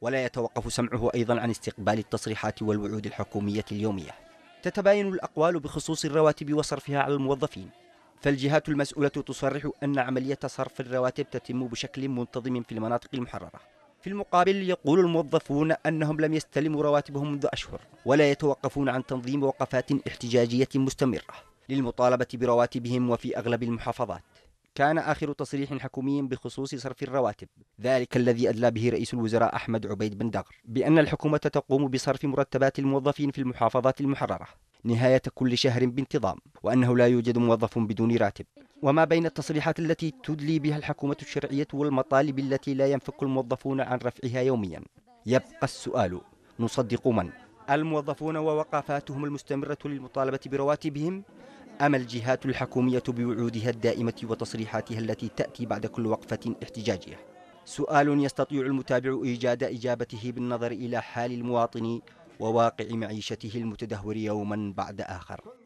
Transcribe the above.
ولا يتوقف سمعه أيضا عن استقبال التصريحات والوعود الحكومية اليومية تتباين الأقوال بخصوص الرواتب وصرفها على الموظفين فالجهات المسؤولة تصرح أن عملية صرف الرواتب تتم بشكل منتظم في المناطق المحررة في المقابل يقول الموظفون أنهم لم يستلموا رواتبهم منذ أشهر ولا يتوقفون عن تنظيم وقفات احتجاجية مستمرة للمطالبة برواتبهم وفي أغلب المحافظات كان آخر تصريح حكومي بخصوص صرف الرواتب ذلك الذي أدلى به رئيس الوزراء أحمد عبيد بن دغر بأن الحكومة تقوم بصرف مرتبات الموظفين في المحافظات المحررة نهاية كل شهر بانتظام وأنه لا يوجد موظف بدون راتب وما بين التصريحات التي تدلي بها الحكومة الشرعية والمطالب التي لا ينفك الموظفون عن رفعها يوميا يبقى السؤال نصدق من؟ الموظفون ووقفاتهم المستمرة للمطالبة برواتبهم أما الجهات الحكومية بوعودها الدائمة وتصريحاتها التي تأتي بعد كل وقفة احتجاجية سؤال يستطيع المتابع إيجاد إجابته بالنظر إلى حال المواطن وواقع معيشته المتدهور يوما بعد آخر